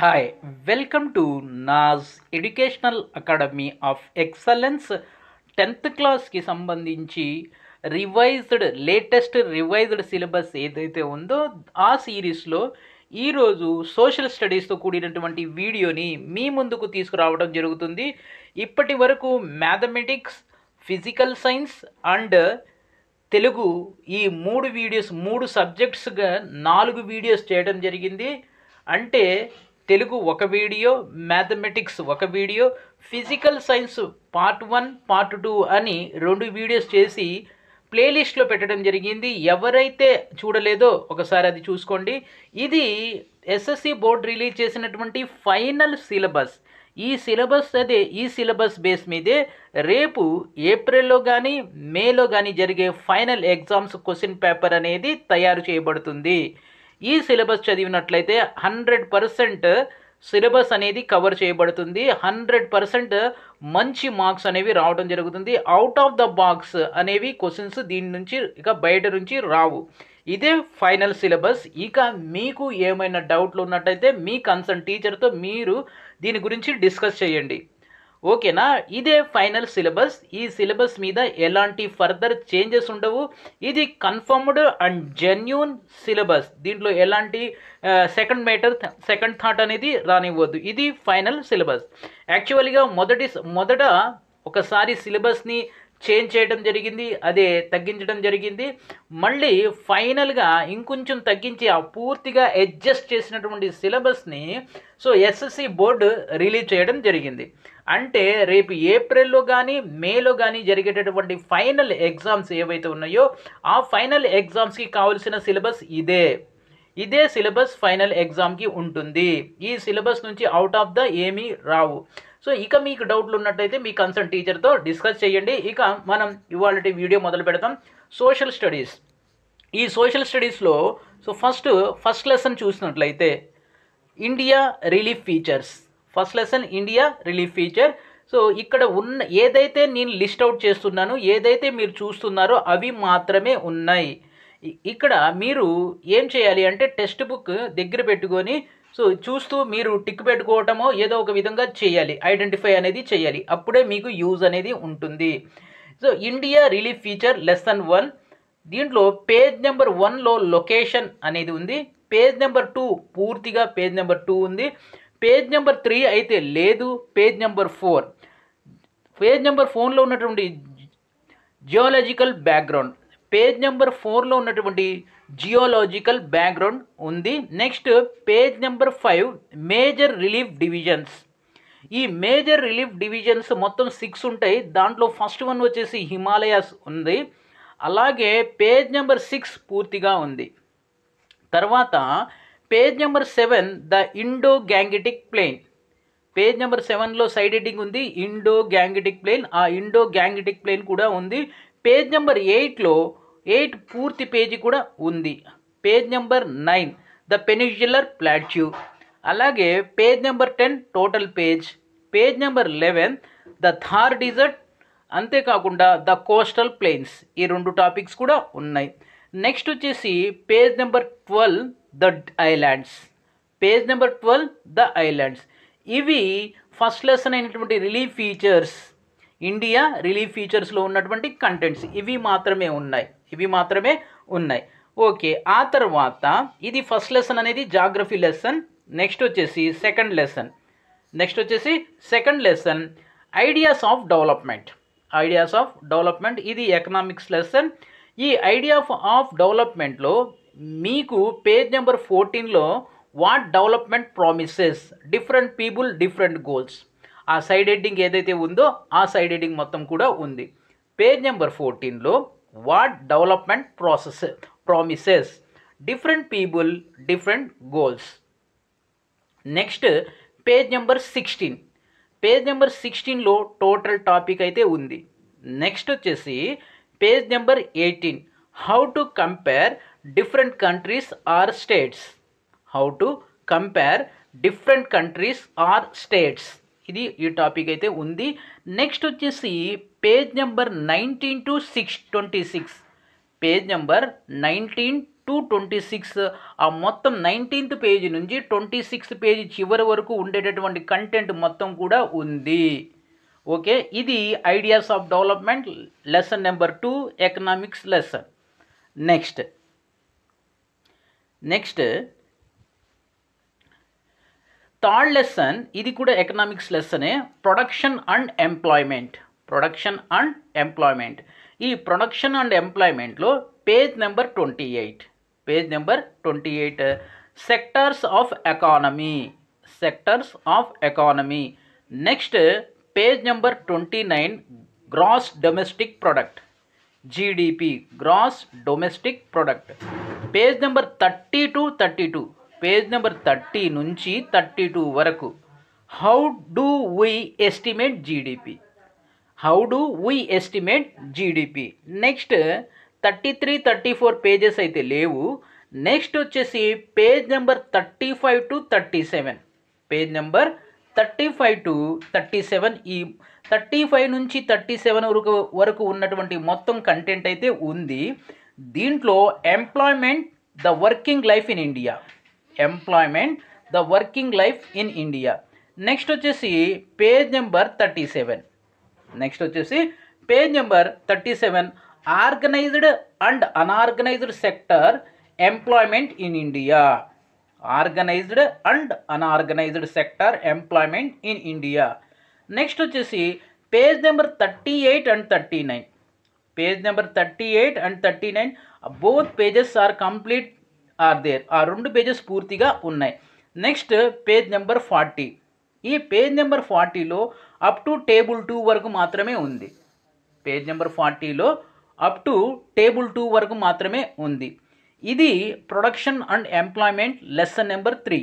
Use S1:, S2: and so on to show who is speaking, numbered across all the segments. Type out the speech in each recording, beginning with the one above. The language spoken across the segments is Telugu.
S1: Hi welcome to Naz educational academy of excellence tenth క్లాస్కి సంబంధించి రివైజ్డ్ లేటెస్ట్ రివైజ్డ్ సిలబస్ ఏదైతే ఉందో ఆ సిరీస్లో ఈరోజు సోషల్ స్టడీస్తో కూడినటువంటి వీడియోని మీ ముందుకు తీసుకురావడం జరుగుతుంది ఇప్పటి వరకు mathematics physical science and Telugu ఈ మూడు వీడియోస్ మూడు సబ్జెక్ట్స్గా నాలుగు వీడియోస్ చేయడం జరిగింది అంటే తెలుగు ఒక వీడియో మ్యాథమెటిక్స్ ఒక video physical science part one part two అని రెండు వీడియోస్ చేసి ప్లేలిస్ట్లో పెట్టడం జరిగింది ఎవరైతే చూడలేదో ఒకసారి అది చూసుకోండి ఇది ఎస్ఎస్సి బోర్డ్ రిలీజ్ చేసినటువంటి ఫైనల్ సిలబస్ ఈ సిలబస్ అదే ఈ సిలబస్ బేస్ మీదే రేపు ఏప్రిల్లో కానీ మేలో కానీ జరిగే ఫైనల్ ఎగ్జామ్స్ క్వశ్చన్ పేపర్ అనేది తయారు చేయబడుతుంది ఈ సిలబస్ చదివినట్లయితే హండ్రెడ్ పర్సెంట్ సిలబస్ అనేది కవర్ చేయబడుతుంది హండ్రెడ్ పర్సెంట్ మంచి మార్క్స్ అనేవి రావడం జరుగుతుంది అవుట్ ఆఫ్ ద బాక్స్ అనేవి క్వశ్చన్స్ దీని నుంచి ఇక బయట నుంచి రావు ఇదే ఫైనల్ సిలబస్ ఇక మీకు ఏమైనా డౌట్లు ఉన్నట్టయితే మీ కన్సర్న్ టీచర్తో మీరు దీని గురించి డిస్కస్ చేయండి ఓకేనా ఇదే ఫైనల్ సిలబస్ ఈ సిలబస్ మీద ఎలాంటి ఫర్దర్ చేంజెస్ ఉండవు ఇది కన్ఫర్మ్డ్ అండ్ జెన్యున్ సిలబస్ దీంట్లో ఎలాంటి సెకండ్ మ్యాటర్ సెకండ్ థాట్ అనేది రానివ్వద్దు ఇది ఫైనల్ సిలబస్ యాక్చువల్గా మొదటి మొదట ఒకసారి సిలబస్ని చేంజ్ చేయడం జరిగింది అదే తగ్గించడం జరిగింది మళ్ళీ ఫైనల్గా ఇంకొంచెం తగ్గించి ఆ పూర్తిగా అడ్జస్ట్ చేసినటువంటి సిలబస్ని సో ఎస్ఎస్సి బోర్డు రిలీజ్ చేయడం జరిగింది అంటే రేపు ఏప్రిల్లో కానీ మేలో కానీ జరిగేటటువంటి ఫైనల్ ఎగ్జామ్స్ ఏవైతే ఉన్నాయో ఆ ఫైనల్ ఎగ్జామ్స్కి కావాల్సిన సిలబస్ ఇదే ఇదే సిలబస్ ఫైనల్ ఎగ్జామ్కి ఉంటుంది ఈ సిలబస్ నుంచి అవుట్ ఆఫ్ ద ఏమీ రావు సో ఇక మీకు డౌట్లు ఉన్నట్టయితే మీ కన్సర్న్ టీచర్తో డిస్కస్ చేయండి ఇక మనం ఇవాళ వీడియో మొదలు పెడతాం సోషల్ స్టడీస్ ఈ సోషల్ స్టడీస్లో సో ఫస్ట్ ఫస్ట్ లెసన్ చూసినట్లయితే India relief features first lesson India relief feature so ఇక్కడ ఉన్న ఏదైతే నేను లిస్ట్ అవుట్ చేస్తున్నాను ఏదైతే మీరు చూస్తున్నారో అవి మాత్రమే ఉన్నాయి ఇక్కడ మీరు ఏం చేయాలి అంటే టెక్స్ట్ బుక్ దగ్గర పెట్టుకొని సో చూస్తూ మీరు టిక్ పెట్టుకోవటమో ఏదో ఒక విధంగా చేయాలి ఐడెంటిఫై అనేది చేయాలి అప్పుడే మీకు యూజ్ అనేది ఉంటుంది so India relief feature lesson one దీంట్లో పేజ్ నెంబర్ వన్లో లొకేషన్ అనేది ఉంది పేజ్ నెంబర్ టూ పూర్తిగా పేజ్ నెంబర్ టూ ఉంది పేజ్ నెంబర్ త్రీ అయితే లేదు page number four page number ఫోన్లో ఉన్నటువంటి జియోలాజికల్ బ్యాక్గ్రౌండ్ పేజ్ నెంబర్ ఫోర్లో ఉన్నటువంటి జియోలాజికల్ బ్యాక్గ్రౌండ్ ఉంది next page number five major relief divisions ఈ మేజర్ రిలీఫ్ డివిజన్స్ మొత్తం సిక్స్ ఉంటాయి దాంట్లో ఫస్ట్ వన్ వచ్చేసి హిమాలయాస్ ఉంది అలాగే పేజ్ నెంబర్ సిక్స్ పూర్తిగా ఉంది తర్వాత page number seven the Indo Gangetic plain page number సెవెన్లో సైడ్ ఎడింగ్ ఉంది ఇండో గ్యాంగిటిక్ ప్లేన్ ఆ ఇండో గ్యాంగిటిక్ ప్లేన్ కూడా ఉంది పేజ్ నెంబర్ ఎయిట్లో ఎయిట్ పూర్తి పేజీ కూడా ఉంది page number nine the peninsular plateau అలాగే page number ten total page page number eleven the Thar desert అంతేకాకుండా ద కోస్టల్ ప్లేన్స్ ఈ రెండు టాపిక్స్ కూడా ఉన్నాయి నెక్స్ట్ వచ్చేసి page number twelve the islands page number twelve the islands ఇవి ఫస్ట్ లెసన్ అయినటువంటి రిలీఫ్ ఫీచర్స్ ఇండియా రిలీఫ్ ఫీచర్స్లో ఉన్నటువంటి కంటెంట్స్ ఇవి మాత్రమే ఉన్నాయి ఇవి మాత్రమే ఉన్నాయి ఓకే ఆ తర్వాత ఇది ఫస్ట్ లెసన్ అనేది జాగ్రఫీ లెసన్ నెక్స్ట్ వచ్చేసి సెకండ్ లెసన్ నెక్స్ట్ వచ్చేసి second lesson ideas of development ideas of development ఇది ఎకనామిక్స్ లెసన్ ఈ ఐడియా ఆఫ్ డెవలప్మెంట్లో మీకు పేజ్ నెంబర్ ఫోర్టీన్లో what development promises different people different goals ఆ సైడ్ హెడ్డింగ్ ఏదైతే ఉందో ఆ సైడ్ హెడ్డింగ్ మొత్తం కూడా ఉంది పేజ్ నెంబర్ ఫోర్టీన్లో what development process promises different people different goals next page number sixteen page number సిక్స్టీన్లో టోటల్ టాపిక్ అయితే ఉంది నెక్స్ట్ వచ్చేసి page number eighteen how to compare different countries or states how to compare different countries or states ఇది ఈ టాపిక్ అయితే ఉంది నెక్స్ట్ వచ్చేసి page number nineteen to six twenty six page number nineteen to twenty six ఆ మొత్తం నైన్టీన్త్ పేజ్ నుంచి ట్వంటీ సిక్స్త్ పేజ్ చివరి వరకు ఉండేటటువంటి కంటెంట్ మొత్తం కూడా ఉంది ఓకే ఇది ideas of development lesson number two economics lesson next next third lesson ఇది కూడా ఎకనామిక్స్ లెసనే production and employment production and employment ఈ ప్రొడక్షన్ అండ్ ఎంప్లాయ్మెంట్లో page number twenty eight page number twenty eight sectors of economy sectors of economy next page number twenty nine gross domestic product GDP gross domestic product page number thirty to thirty two page number thirty నుంచి థర్టీ టూ వరకు how do we estimate GDP how do we estimate GDP next thirty three thirty four pages అయితే లేవు నెక్స్ట్ వచ్చేసి page number thirty five to thirty seven page number thirty five to thirty seven ఈ థర్టీ ఫైవ్ నుంచి థర్టీ సెవెన్ వరకు వరకు ఉన్నటువంటి మొత్తం కంటెంట్ అయితే ఉంది దీంట్లో employment the working life in India employment the working life in India next వచ్చేసి page number thirty seven next వచ్చేసి page number thirty seven organised and unorganised sector employment in India organised and unorganised sector employment in India next వచ్చేసి page number thirty eight and thirty nine page number thirty eight and thirty nine both pages are complete are there ఆ రెండు పేజెస్ పూర్తిగా ఉన్నాయి నెక్స్ట్ పేజ్ నెంబర్ ఫార్టీ ఈ పేజ్ నెంబర్ ఫార్టీలో అప్ టు టేబుల్ టూ వరకు మాత్రమే ఉంది పేజ్ నెంబర్ ఫార్టీలో అప్ టు టేబుల్ టూ వరకు మాత్రమే ఉంది ఇది production and employment lesson number three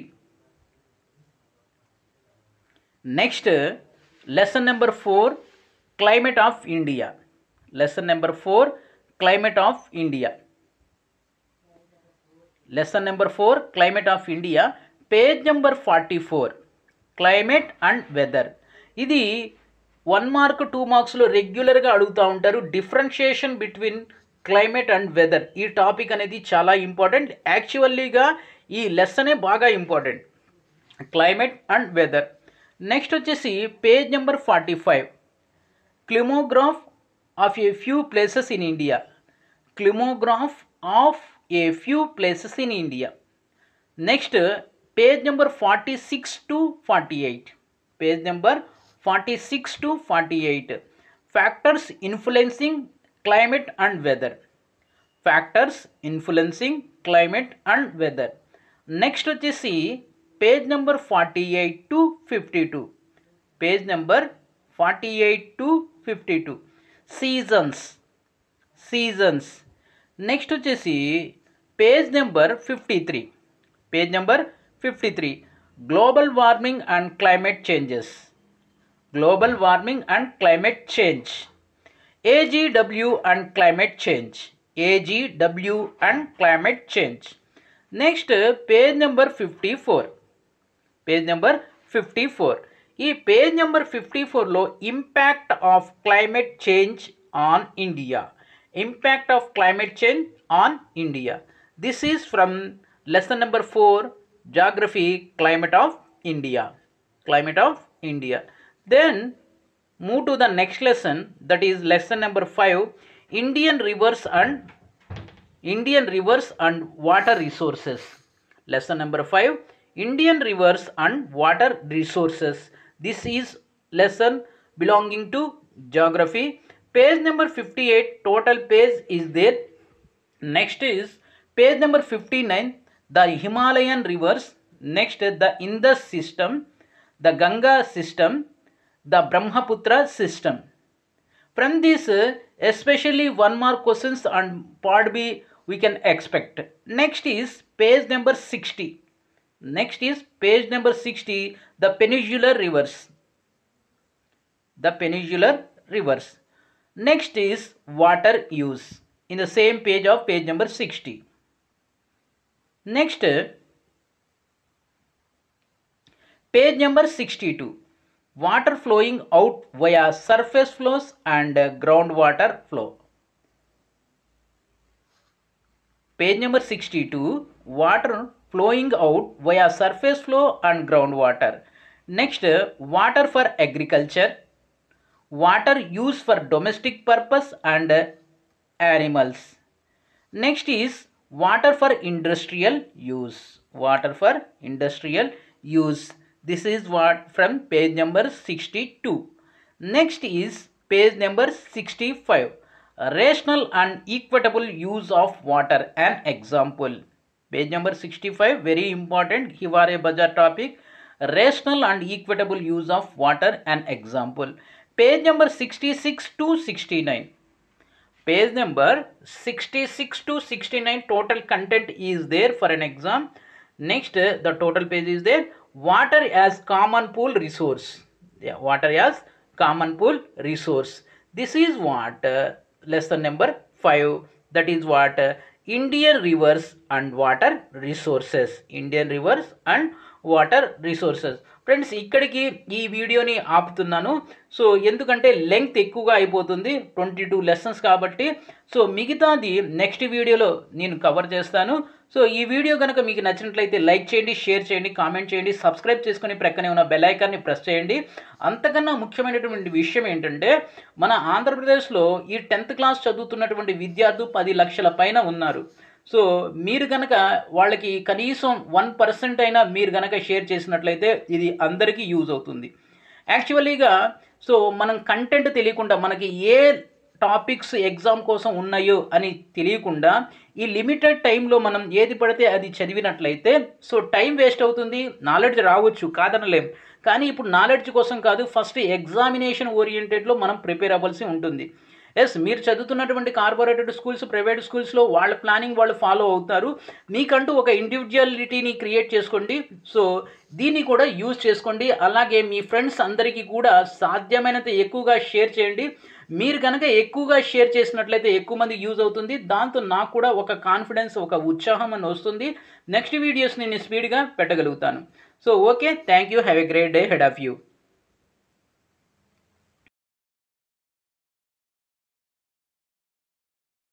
S1: next lesson number four climate of India lesson number four climate of India lesson number four climate of India page number forty four climate and weather ఇది వన్ మార్క్ టూ మార్క్స్లో రెగ్యులర్గా అడుగుతూ ఉంటారు differentiation between climate and weather ఈ టాపిక్ అనేది చాలా ఇంపార్టెంట్ యాక్చువల్లీగా ఈ లెసనే బాగా important climate and weather next వచ్చేసి page number forty five climograph of a few places in India. Climograph of a few places in India. Next, page number 46 to 48. Page number 46 to 48. Factors influencing climate and weather. Factors influencing climate and weather. Next see page number 48 to 52. Page number 48 to 52. Seasons seasons next వచ్చేసి page number fifty three page number fifty three global warming and climate changes global warming and climate change AGW and climate change AGW and climate change next page number fifty four page number fifty four ఈ పేజ్ నెంబర్ ఫిఫ్టీ ఫోర్లో impact of climate change on India impact of climate change on India this is from lesson number four geography climate of India climate of India then move to the next lesson that is lesson number five Indian rivers and Indian rivers and water resources lesson number 5 Indian rivers and water resources this is lesson belonging to geography. Page number 58 total page is there. Next is page number 59 the Himalayan rivers. Next the Indus system, the Ganga system, the Brahmaputra system. From this especially one more questions and part B we can expect. Next is page number 60 Next is page number 60, the peninsular rivers. The peninsular rivers. Next is water use in the same page of page number 60. Next, page number 62, water flowing out via surface flows and groundwater flow. Page number 62, water flowing out via surface flow and groundwater. Next, water for agriculture, water used for domestic purpose and animals. Next is water for industrial use, water for industrial use. This is what from page number 62. Next is page number 65. Rational and equitable use of water. An example. Page number 65, very important, Hivare budget topic, rational and equitable use of water, an example. Page number 66 to 69. Page number 66 to 69 total content is there for an exam. Next, the total page is there. Water as common pool resource. Yeah, water as common pool resource. This is what uh, lesson number 5. That is what Indian rivers and water resources. Indian rivers and water resources friends ఇక్కడికి ఈ వీడియోని ఆపుతున్నాను సో ఎందుకంటే లెంగ్త్ ఎక్కువగా అయిపోతుంది ట్వంటీ టూ లెసన్స్ కాబట్టి సో మిగతాది నెక్స్ట్ వీడియోలో నేను కవర్ చేస్తాను సో ఈ వీడియో కనుక మీకు నచ్చినట్లయితే లైక్ చేయండి షేర్ చేయండి కామెంట్ చేయండి సబ్స్క్రైబ్ చేసుకుని ప్రక్కనే ఉన్న బెల్లైకాన్ని ప్రెస్ చేయండి అంతకన్నా ముఖ్యమైనటువంటి విషయం ఏంటంటే మన ఆంధ్రప్రదేశ్లో ఈ టెన్త్ క్లాస్ చదువుతున్నటువంటి విద్యార్థులు పది లక్షల పైన ఉన్నారు సో మీరు కనుక వాళ్ళకి కనీసం వన్ పర్సెంట్ అయినా మీరు కనుక షేర్ చేసినట్లయితే ఇది అందరికీ యూజ్ అవుతుంది యాక్చువల్లీగా సో మనం కంటెంట్ తెలియకుండా మనకి ఏ టాపిక్స్ ఎగ్జామ్ కోసం ఉన్నాయో అని తెలియకుండా ఈ లిమిటెడ్ టైంలో మనం ఏది పడితే అది చదివినట్లయితే సో టైం వేస్ట్ అవుతుంది నాలెడ్జ్ రావచ్చు కాదనలేం కానీ ఇప్పుడు నాలెడ్జ్ కోసం కాదు ఫస్ట్ ఎగ్జామినేషన్ ఓరియంటెడ్లో మనం ప్రిపేర్ అవ్వాల్సి ఉంటుంది ఎస్ మీరు చదువుతున్నటువంటి కార్పొరేటెడ్ స్కూల్స్ ప్రైవేట్ స్కూల్స్లో వాళ్ళ ప్లానింగ్ వాళ్ళు ఫాలో అవుతారు మీకంటూ ఒక ఇండివిజువాలిటీని క్రియేట్ చేసుకోండి సో దీన్ని కూడా యూజ్ చేసుకోండి అలాగే మీ ఫ్రెండ్స్ అందరికీ కూడా సాధ్యమైనంత ఎక్కువగా షేర్ చేయండి మీరు కనుక ఎక్కువగా షేర్ చేసినట్లయితే ఎక్కువ మంది యూజ్ అవుతుంది దాంతో నాకు కూడా ఒక కాన్ఫిడెన్స్ ఒక ఉత్సాహం అని వస్తుంది నెక్స్ట్ వీడియోస్ నేను స్పీడ్గా పెట్టగలుగుతాను so okay thank you have a great day head of you